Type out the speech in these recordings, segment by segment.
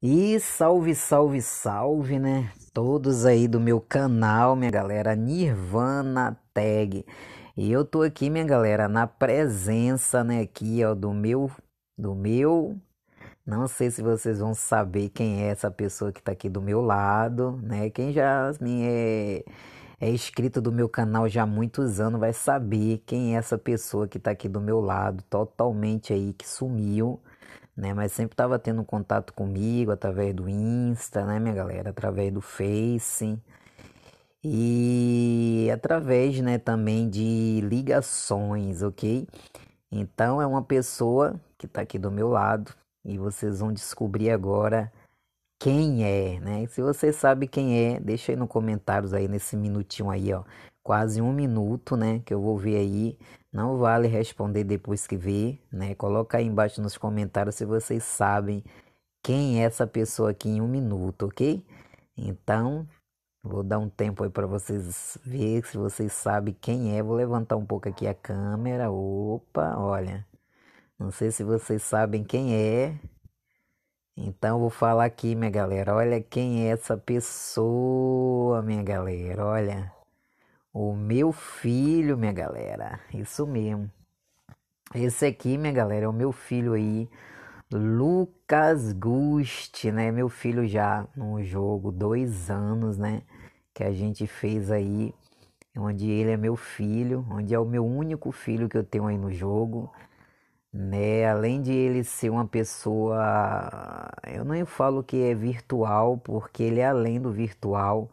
E salve, salve, salve, né? Todos aí do meu canal, minha galera, Nirvana Tag. E eu tô aqui, minha galera, na presença, né, aqui, ó, do meu do meu não sei se vocês vão saber quem é essa pessoa que tá aqui do meu lado, né? Quem já me assim, é é inscrito do meu canal já há muitos anos vai saber quem é essa pessoa que tá aqui do meu lado, totalmente aí que sumiu né? Mas sempre estava tendo contato comigo através do Insta, né, minha galera? Através do Face e através, né, também de ligações, ok? Então é uma pessoa que está aqui do meu lado e vocês vão descobrir agora quem é, né? Se você sabe quem é, deixa aí nos comentários aí nesse minutinho aí, ó, quase um minuto, né, que eu vou ver aí não vale responder depois que vê, né? Coloca aí embaixo nos comentários se vocês sabem quem é essa pessoa aqui em um minuto, ok? Então, vou dar um tempo aí para vocês ver se vocês sabem quem é. Vou levantar um pouco aqui a câmera. Opa, olha. Não sei se vocês sabem quem é. Então vou falar aqui, minha galera. Olha quem é essa pessoa, minha galera. Olha. O meu filho, minha galera. Isso mesmo. Esse aqui, minha galera, é o meu filho aí, Lucas Gust, né? Meu filho já no jogo, dois anos, né? Que a gente fez aí, onde ele é meu filho, onde é o meu único filho que eu tenho aí no jogo, né? Além de ele ser uma pessoa, eu não falo que é virtual, porque ele é além do virtual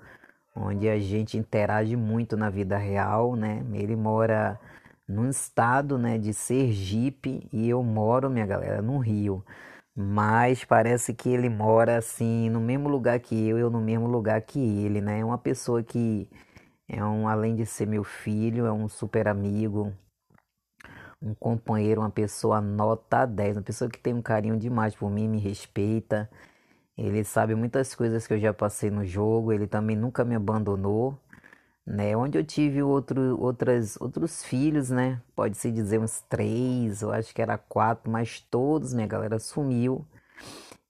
onde a gente interage muito na vida real, né? Ele mora num estado, né, de Sergipe e eu moro, minha galera, no Rio. Mas parece que ele mora assim no mesmo lugar que eu, eu no mesmo lugar que ele, né? É uma pessoa que é um além de ser meu filho, é um super amigo, um companheiro, uma pessoa nota 10, uma pessoa que tem um carinho demais por mim, me respeita ele sabe muitas coisas que eu já passei no jogo, ele também nunca me abandonou, né? Onde eu tive outro, outras, outros filhos, né? Pode-se dizer uns três, eu acho que era quatro, mas todos, minha galera sumiu.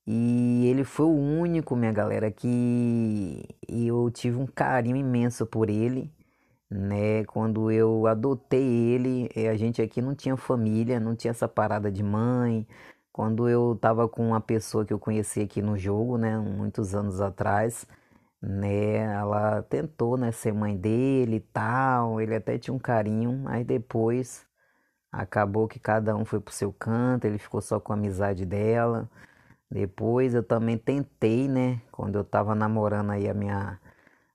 E ele foi o único, minha galera, que eu tive um carinho imenso por ele, né? Quando eu adotei ele, eh, a gente aqui não tinha família, não tinha essa parada de mãe, quando eu estava com uma pessoa que eu conheci aqui no jogo, né, muitos anos atrás, né, ela tentou, né, ser mãe dele e tal, ele até tinha um carinho, aí depois acabou que cada um foi pro seu canto, ele ficou só com a amizade dela. Depois eu também tentei, né, quando eu tava namorando aí a minha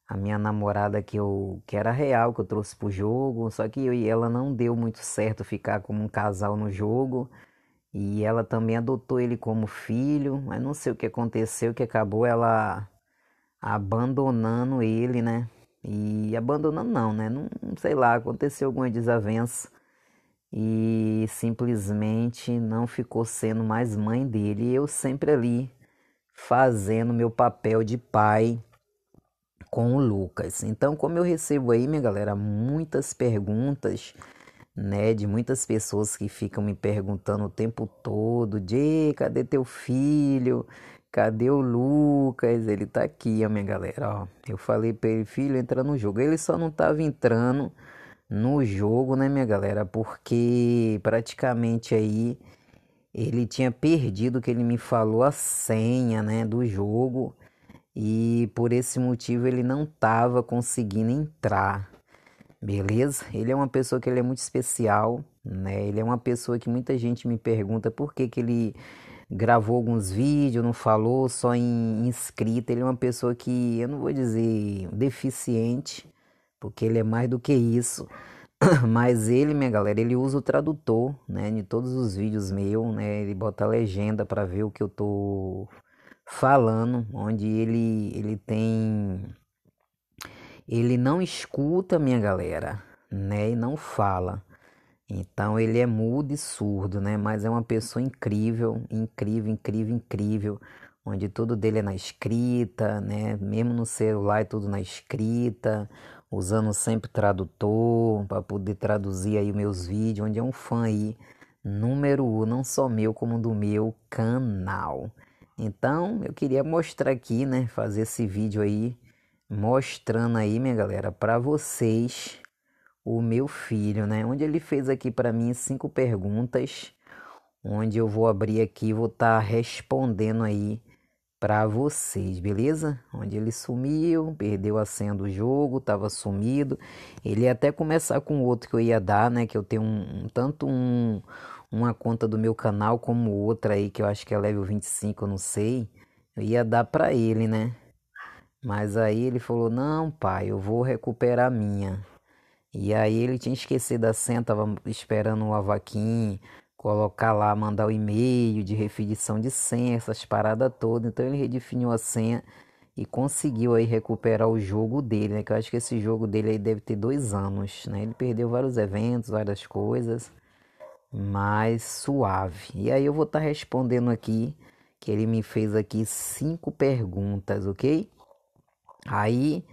a minha namorada que eu que era real que eu trouxe pro jogo, só que eu e ela não deu muito certo ficar como um casal no jogo. E ela também adotou ele como filho, mas não sei o que aconteceu, que acabou ela abandonando ele, né? E abandonando não, né? Não sei lá, aconteceu alguma desavença e simplesmente não ficou sendo mais mãe dele. E eu sempre ali fazendo meu papel de pai com o Lucas. Então, como eu recebo aí, minha galera, muitas perguntas né? De muitas pessoas que ficam me perguntando o tempo todo: de cadê teu filho? Cadê o Lucas? Ele tá aqui, a minha galera. Ó, eu falei pra ele, filho, entra no jogo. Ele só não tava entrando no jogo, né, minha galera? Porque praticamente aí ele tinha perdido que ele me falou a senha, né, do jogo. E por esse motivo ele não tava conseguindo entrar beleza? Ele é uma pessoa que ele é muito especial, né? Ele é uma pessoa que muita gente me pergunta por que, que ele gravou alguns vídeos, não falou só em, em escrita. Ele é uma pessoa que, eu não vou dizer deficiente, porque ele é mais do que isso. Mas ele, minha galera, ele usa o tradutor, né, em todos os vídeos meus, né? Ele bota a legenda para ver o que eu tô falando, onde ele ele tem ele não escuta minha galera, né? E não fala. Então ele é mudo e surdo, né? Mas é uma pessoa incrível, incrível, incrível, incrível, onde tudo dele é na escrita, né? Mesmo no celular é tudo na escrita, usando sempre tradutor para poder traduzir aí meus vídeos, onde é um fã aí número um, não só meu como do meu canal. Então eu queria mostrar aqui, né? Fazer esse vídeo aí mostrando aí, minha galera, para vocês o meu filho, né? Onde ele fez aqui para mim cinco perguntas, onde eu vou abrir aqui, vou estar tá respondendo aí para vocês, beleza? Onde ele sumiu, perdeu a senha do jogo, estava sumido. Ele ia até começar com outro que eu ia dar, né? Que eu tenho um, um tanto um, uma conta do meu canal como outra aí que eu acho que é level 25, eu não sei. Eu ia dar para ele, né? Mas aí ele falou: Não, pai, eu vou recuperar a minha. E aí ele tinha esquecido a senha, tava esperando o Avaquim colocar lá, mandar o e-mail de refinição de senha, essas paradas todas. Então ele redefiniu a senha e conseguiu aí recuperar o jogo dele, né? Que eu acho que esse jogo dele aí deve ter dois anos, né? Ele perdeu vários eventos, várias coisas, mas suave. E aí eu vou estar tá respondendo aqui que ele me fez aqui cinco perguntas, ok? Aí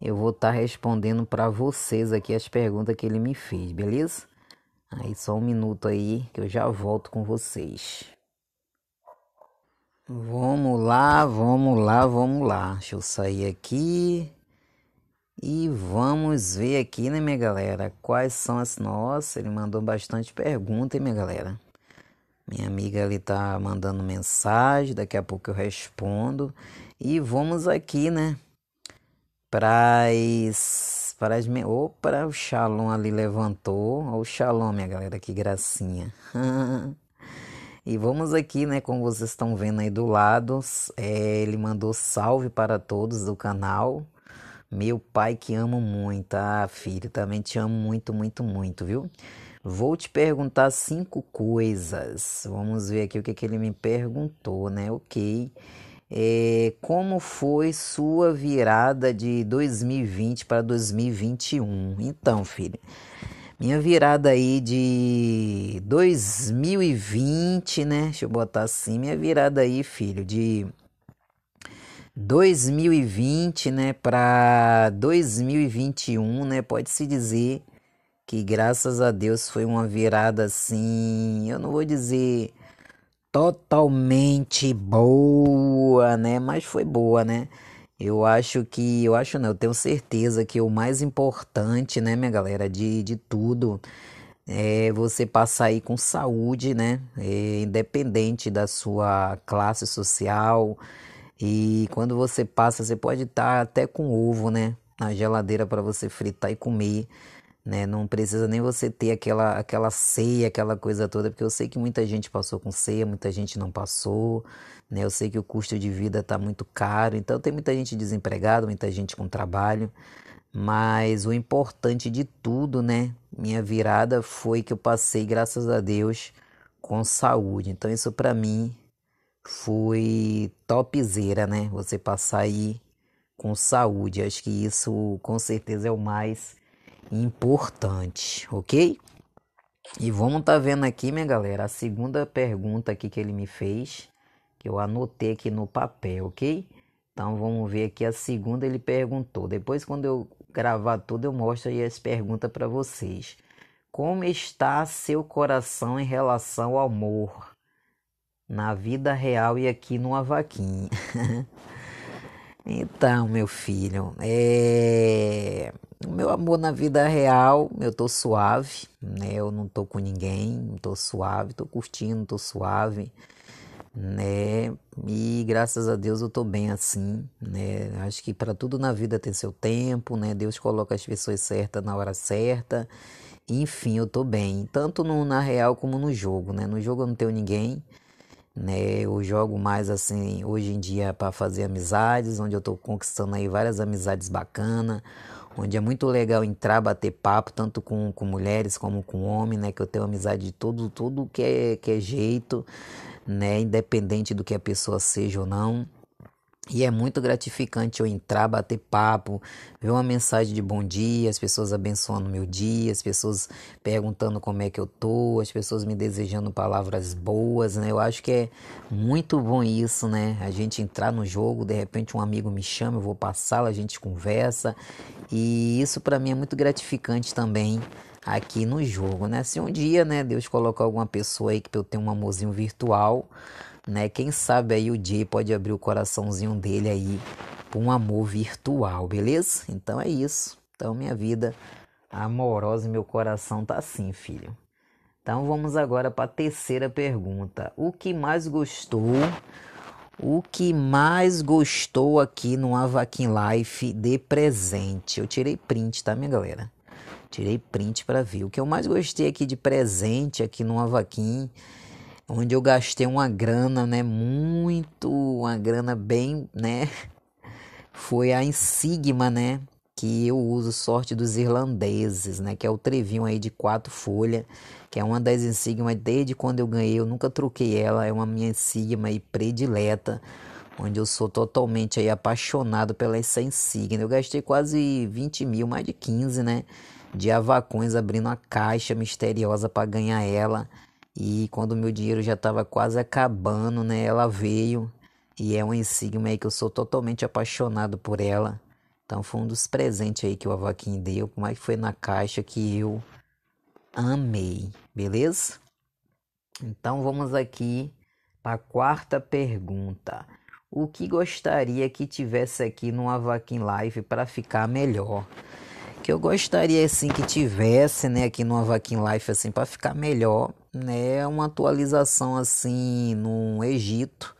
eu vou estar tá respondendo para vocês aqui as perguntas que ele me fez, beleza? Aí só um minuto aí que eu já volto com vocês. Vamos lá, vamos lá, vamos lá. Deixa eu sair aqui. E vamos ver aqui, né, minha galera? Quais são as. Nossa, ele mandou bastante pergunta, hein, minha galera? Minha amiga ali tá mandando mensagem, daqui a pouco eu respondo. E vamos aqui, né? para as, para opa, o Shalom ali levantou, o Shalom, minha galera, que gracinha. e vamos aqui, né, como vocês estão vendo aí do lado, é, ele mandou salve para todos do canal. Meu pai que amo muito, ah, filho, também te amo muito, muito, muito, viu? Vou te perguntar cinco coisas. Vamos ver aqui o que, que ele me perguntou, né? Ok. Ok. É, como foi sua virada de 2020 para 2021? Então, filho, minha virada aí de 2020, né? Deixa eu botar assim, minha virada aí, filho, de 2020, né, para 2021, né? Pode-se dizer que graças a Deus foi uma virada assim, eu não vou dizer totalmente boa, né? Mas foi boa, né? Eu acho que, eu acho não, eu tenho certeza que o mais importante, né, minha galera, de, de tudo é você passar aí com saúde, né? É, independente da sua classe social. E quando você passa, você pode estar tá até com ovo, né? Na geladeira para você fritar e comer. Né? Não precisa nem você ter aquela, aquela ceia, aquela coisa toda, porque eu sei que muita gente passou com ceia, muita gente não passou, né? Eu sei que o custo de vida está muito caro, então tem muita gente desempregada, muita gente com trabalho, mas o importante de tudo, né? Minha virada foi que eu passei, graças a Deus, com saúde. Então isso para mim foi topzera, né? Você passar aí com saúde. Acho que isso com certeza é o mais importante, ok? E vamos tá vendo aqui, minha galera, a segunda pergunta aqui que ele me fez, que eu anotei aqui no papel, ok? Então vamos ver aqui a segunda ele perguntou. Depois quando eu gravar tudo eu mostro aí as perguntas para vocês. Como está seu coração em relação ao amor na vida real e aqui numa vaquinha? Então, meu filho, é... o meu amor na vida real, eu tô suave, né? Eu não tô com ninguém, tô suave, tô curtindo, tô suave, né? E graças a Deus eu tô bem assim, né? Acho que para tudo na vida tem seu tempo, né? Deus coloca as pessoas certas na hora certa. Enfim, eu tô bem, tanto no, na real como no jogo, né? No jogo eu não tenho ninguém né? Eu jogo mais assim hoje em dia para fazer amizades, onde eu estou conquistando aí várias amizades bacanas, onde é muito legal entrar, bater papo, tanto com, com mulheres como com homens, né? Que eu tenho amizade de todo, todo que é, que é jeito, né? Independente do que a pessoa seja ou não. E é muito gratificante eu entrar, bater papo, ver uma mensagem de bom dia, as pessoas abençoando meu dia, as pessoas perguntando como é que eu tô, as pessoas me desejando palavras boas, né? Eu acho que é muito bom isso, né? A gente entrar no jogo, de repente um amigo me chama, eu vou passá-lo, a gente conversa. E isso para mim é muito gratificante também aqui no jogo, né? Se um dia, né, Deus colocar alguma pessoa aí que eu tenho um amorzinho virtual, né? Quem sabe aí o Jay pode abrir o coraçãozinho dele aí para um amor virtual, beleza? Então é isso. Então minha vida amorosa e meu coração tá assim, filho. Então vamos agora para a terceira pergunta. O que mais gostou? O que mais gostou aqui no Avakin Life de presente? Eu tirei print, tá, minha galera? Tirei print para ver. O que eu mais gostei aqui de presente aqui no Avakin onde eu gastei uma grana, né, muito, uma grana bem, né, foi a Insigma, né, que eu uso sorte dos irlandeses, né? Que é o trevinho aí de quatro folhas, que é uma das Insigmas desde quando eu ganhei, eu nunca troquei ela, é uma minha Insigma aí predileta, onde eu sou totalmente aí apaixonado pela essa insígnia. Eu gastei quase 20 mil, mais de 15, né? De avacões abrindo a caixa misteriosa para ganhar ela. E quando o meu dinheiro já estava quase acabando, né, ela veio e é um insígnio aí que eu sou totalmente apaixonado por ela. Então foi um dos presentes aí que o Avaquim deu, mas foi na caixa que eu amei, beleza? Então vamos aqui para a quarta pergunta. O que gostaria que tivesse aqui no Avaquim Live para ficar melhor? Que eu gostaria assim que tivesse, né, aqui no Avaquim Live assim para ficar melhor né, uma atualização assim no Egito.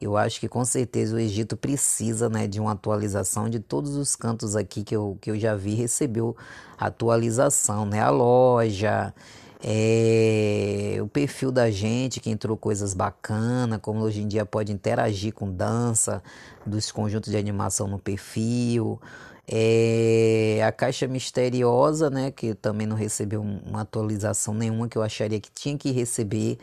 Eu acho que com certeza o Egito precisa né, de uma atualização de todos os cantos aqui que eu, que eu já vi recebeu atualização, né? A loja, é, o perfil da gente que entrou coisas bacanas, como hoje em dia pode interagir com dança dos conjuntos de animação no perfil, é, a caixa misteriosa, né, que também não recebeu uma atualização nenhuma que eu acharia que tinha que receber,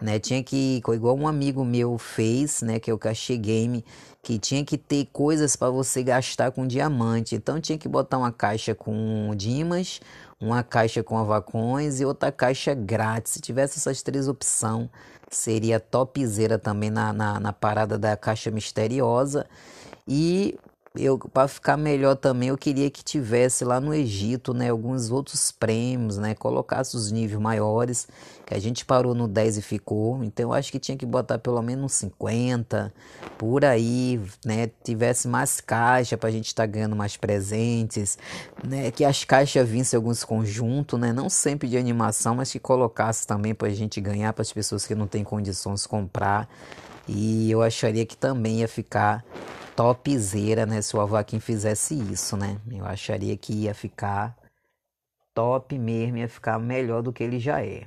né? Tinha que, igual um amigo meu fez, né, que é o Cachê Game, que tinha que ter coisas para você gastar com diamante. Então tinha que botar uma caixa com dimas, uma caixa com avacões e outra caixa grátis. Se tivesse essas três opções, seria topzera também na, na, na parada da caixa misteriosa. E eu para ficar melhor também eu queria que tivesse lá no Egito né alguns outros prêmios né colocasse os níveis maiores que a gente parou no 10 e ficou então eu acho que tinha que botar pelo menos uns 50 por aí né tivesse mais caixa para a gente estar tá ganhando mais presentes né que as caixas vissem alguns conjuntos né não sempre de animação mas que colocasse também para a gente ganhar para as pessoas que não têm condições comprar e eu acharia que também ia ficar topzera, né? Se o Avaquim é fizesse isso, né? Eu acharia que ia ficar top mesmo, ia ficar melhor do que ele já é.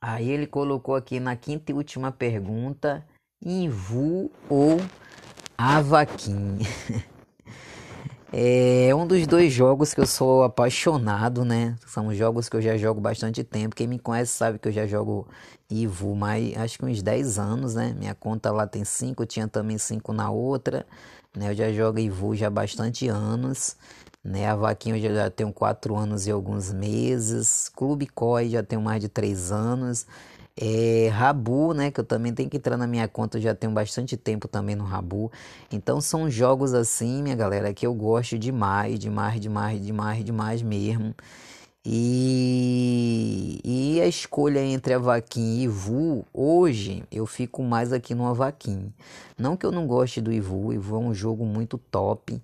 Aí ele colocou aqui na quinta e última pergunta: Invu ou Avaquim? É um dos dois jogos que eu sou apaixonado, né? São jogos que eu já jogo bastante tempo. Quem me conhece sabe que eu já jogo Ivo mais acho que uns 10 anos, né? Minha conta lá tem 5, tinha também 5 na outra, né? Eu já jogo Ivo já há bastante anos, né? A Vaquinha eu já tenho 4 anos e alguns meses. Clube COI já tenho mais de 3 anos. É, Rabu, né, que eu também tenho que entrar na minha conta, já tenho bastante tempo também no Rabu. Então são jogos assim, minha galera, que eu gosto demais, demais, demais, demais, demais mesmo. E, e a escolha entre a Vaquinha e Ivu, hoje eu fico mais aqui no Vaquim. Não que eu não goste do Ivu, Ivu é um jogo muito top,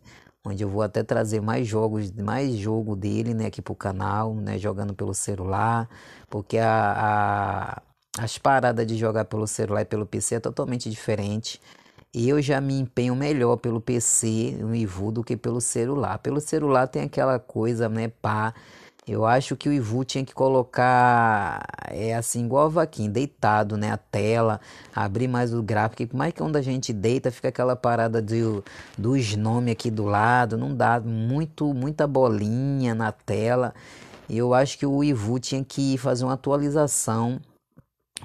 onde eu vou até trazer mais jogos, mais jogo dele, né, aqui pro canal, né, jogando pelo celular, porque a, a as paradas de jogar pelo celular e pelo PC é totalmente diferente. Eu já me empenho melhor pelo PC, o Ivu, do que pelo celular. Pelo celular tem aquela coisa, né, pá. Eu acho que o Ivu tinha que colocar, é assim, igual a vaquinha, deitado, né, a tela, abrir mais o gráfico. Por mais que quando a gente deita, fica aquela parada de, dos nomes aqui do lado. Não dá muito, muita bolinha na tela. Eu acho que o Ivu tinha que fazer uma atualização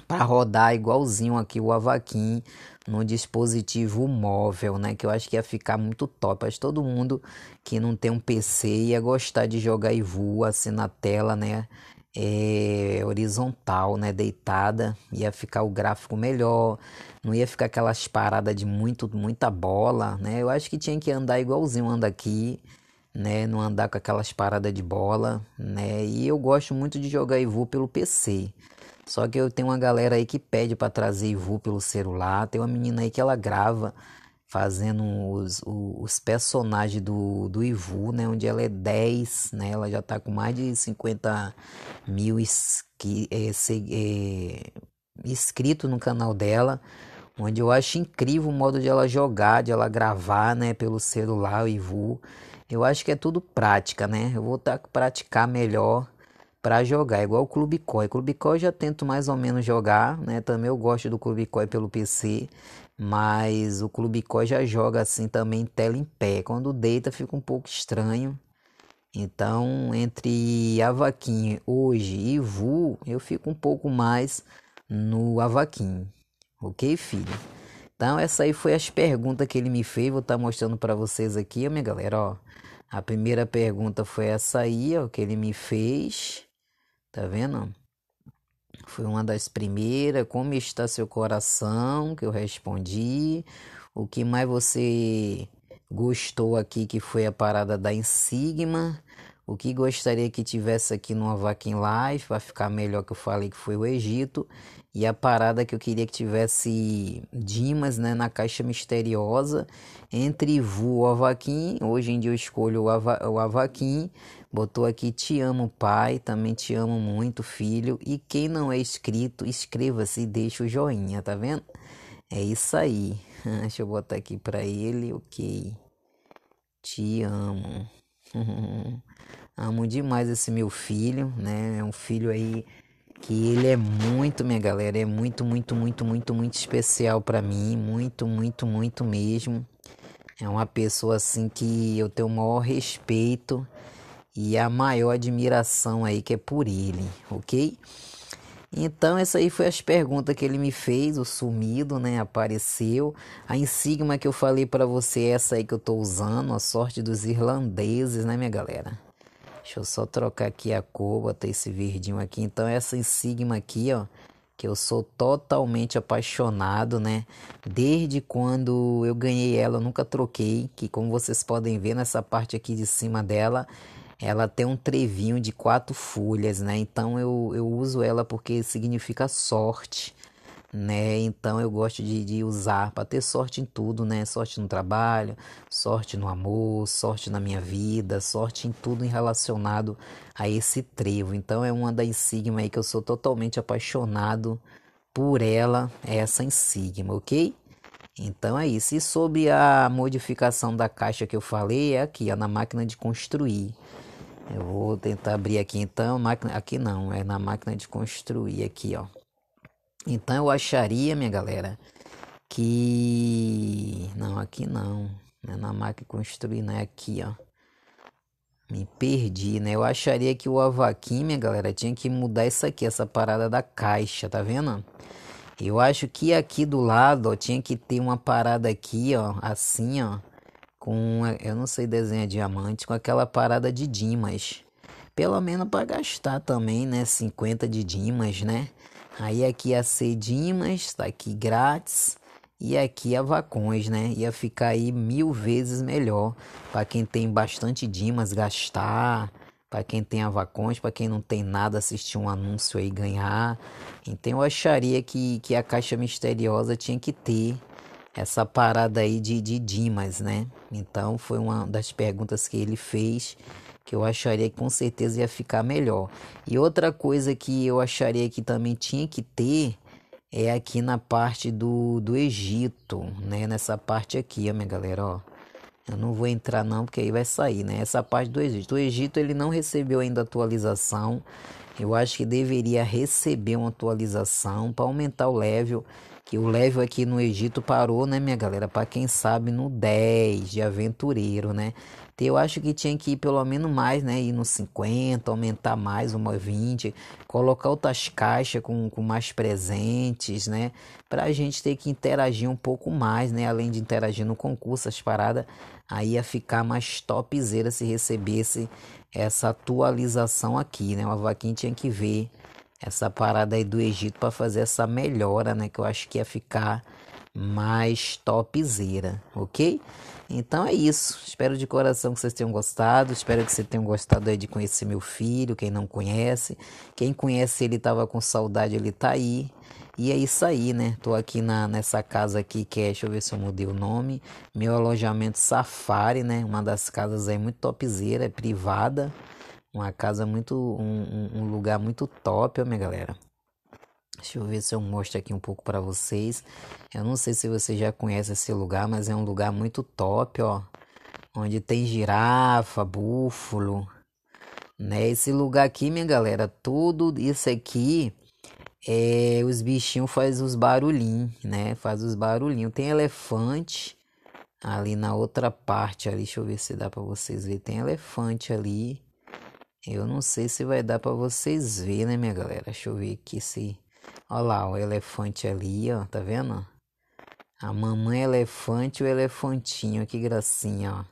para rodar igualzinho aqui o Avaquim no dispositivo móvel, né? Que eu acho que ia ficar muito top. Acho todo mundo que não tem um PC ia gostar de jogar e voa assim na tela, né? É, horizontal, né? Deitada, ia ficar o gráfico melhor, não ia ficar aquelas paradas de muito, muita bola, né? Eu acho que tinha que andar igualzinho anda aqui, né? Não andar com aquelas paradas de bola, né? E eu gosto muito de jogar e voo pelo PC. Só que eu tenho uma galera aí que pede para trazer Ivu pelo celular. Tem uma menina aí que ela grava fazendo os, os, personagens do, do Ivu, né? Onde ela é 10, né? Ela já tá com mais de 50 mil é, se, é, inscritos no canal dela. Onde eu acho incrível o modo de ela jogar, de ela gravar, né? Pelo celular, o Ivu. Eu acho que é tudo prática, né? Eu vou tá, praticar melhor para jogar, é igual o Clube Coy. Clube Coi já tento mais ou menos jogar, né? Também eu gosto do Clube Coy pelo PC, mas o Clube Coy já joga assim também tela em pé. Quando deita fica um pouco estranho. Então, entre vaquinha hoje e Vu, eu fico um pouco mais no Avaquim. OK, filho? Então, essa aí foi as perguntas que ele me fez, vou estar tá mostrando para vocês aqui, minha galera, ó. A primeira pergunta foi essa aí, ó, que ele me fez. Tá vendo? Foi uma das primeiras. Como está seu coração? Que eu respondi. O que mais você gostou aqui, que foi a parada da Insigma. O que gostaria que tivesse aqui no Vaquin Live, para ficar melhor que eu falei que foi o Egito. E a parada que eu queria que tivesse Dimas, né, na caixa misteriosa, entre Vu Avaquim, hoje em dia eu escolho o, Ava, o Avaquim, botou aqui te amo pai, também te amo muito filho, e quem não é inscrito, inscreva-se e deixa o joinha, tá vendo? É isso aí, deixa eu botar aqui pra ele, ok, te amo, amo demais esse meu filho, né, é um filho aí que ele é muito, minha galera, é muito, muito, muito, muito, muito especial para mim, muito, muito, muito mesmo. É uma pessoa assim que eu tenho o maior respeito e a maior admiração aí que é por ele, ok? Então, essa aí foi as perguntas que ele me fez, o sumido, né? Apareceu. A insígnia que eu falei para você, é essa aí que eu tô usando, a sorte dos irlandeses, né, minha galera? Deixa eu só trocar aqui a cor, botar esse verdinho aqui. Então, essa Sigma aqui, ó, que eu sou totalmente apaixonado, né? Desde quando eu ganhei ela, eu nunca troquei, que como vocês podem ver nessa parte aqui de cima dela, ela tem um trevinho de quatro folhas, né? Então eu, eu uso ela porque significa sorte né? Então eu gosto de, de usar para ter sorte em tudo, né? Sorte no trabalho, sorte no amor, sorte na minha vida, sorte em tudo relacionado a esse trevo. Então é uma da insígnia aí que eu sou totalmente apaixonado por ela, é essa insígnia, ok? Então é isso. E sobre a modificação da caixa que eu falei, é aqui, ó, na máquina de construir. Eu vou tentar abrir aqui então, máquina, aqui não, é na máquina de construir aqui, ó. Então eu acharia, minha galera, que. Não, aqui não. Né? Na máquina construir, né? Aqui, ó. Me perdi, né? Eu acharia que o Avaquim, minha galera, tinha que mudar isso aqui, essa parada da caixa, tá vendo? Eu acho que aqui do lado, ó, tinha que ter uma parada aqui, ó, assim, ó, com, eu não sei desenhar diamante, com aquela parada de dimas. Pelo menos para gastar também, né, 50 de dimas, né? Aí aqui a é Cedimas, está aqui grátis. E aqui a é Vacões, né? Ia ficar aí mil vezes melhor para quem tem bastante Dimas gastar, para quem tem a Vacões, para quem não tem nada assistir um anúncio aí ganhar. Então eu acharia que, que a Caixa Misteriosa tinha que ter essa parada aí de, de Dimas, né? Então foi uma das perguntas que ele fez que eu acharia que com certeza ia ficar melhor. E outra coisa que eu acharia que também tinha que ter é aqui na parte do, do Egito, né? Nessa parte aqui, ó, minha galera, ó. Eu não vou entrar não, porque aí vai sair, né? Essa parte do Egito. O Egito, ele não recebeu ainda atualização. Eu acho que deveria receber uma atualização para aumentar o level que o level aqui no Egito parou, né, minha galera? Para quem sabe, no 10 de aventureiro, né? Então, eu acho que tinha que ir pelo menos mais, né? Ir no 50, aumentar mais uma 20, colocar outras caixas com, com mais presentes, né? Para a gente ter que interagir um pouco mais, né? Além de interagir no concurso, as paradas, aí ia ficar mais topzera se recebesse essa atualização aqui, né? Uma vaquinha tinha que ver essa parada aí do Egito para fazer essa melhora, né? Que eu acho que ia ficar mais topzera, ok? Então é isso. Espero de coração que vocês tenham gostado. Espero que vocês tenham gostado aí de conhecer meu filho. Quem não conhece, quem conhece ele tava com saudade, ele tá aí. E é isso aí, né? Tô aqui na, nessa casa aqui que é, deixa eu ver se eu mudei o nome. Meu alojamento Safari, né? Uma das casas aí muito topzera, é privada. Uma casa muito. Um, um lugar muito top, ó, minha galera. Deixa eu ver se eu mostro aqui um pouco para vocês. Eu não sei se você já conhece esse lugar, mas é um lugar muito top, ó. Onde tem girafa, búfalo, né? Esse lugar aqui, minha galera, tudo isso aqui é os bichinhos faz os barulhinhos, né? Faz os barulhinhos. Tem elefante ali na outra parte ali. Deixa eu ver se dá para vocês verem. Tem elefante ali eu não sei se vai dar para vocês verem, né, minha galera? Deixa eu ver aqui se. Olha lá, o elefante ali, ó, tá vendo? A mamãe é elefante e o elefantinho, que gracinha, ó.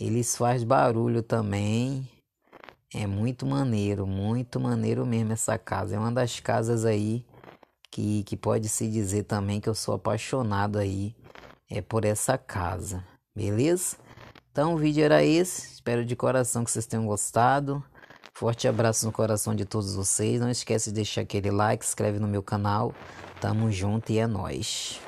Eles fazem barulho também. É muito maneiro, muito maneiro mesmo essa casa. É uma das casas aí que, que pode se dizer também que eu sou apaixonado aí é por essa casa, beleza? Então o vídeo era esse. Espero de coração que vocês tenham gostado. Forte abraço no coração de todos vocês. Não esquece de deixar aquele like, se inscreve no meu canal. Tamo junto e é nóis.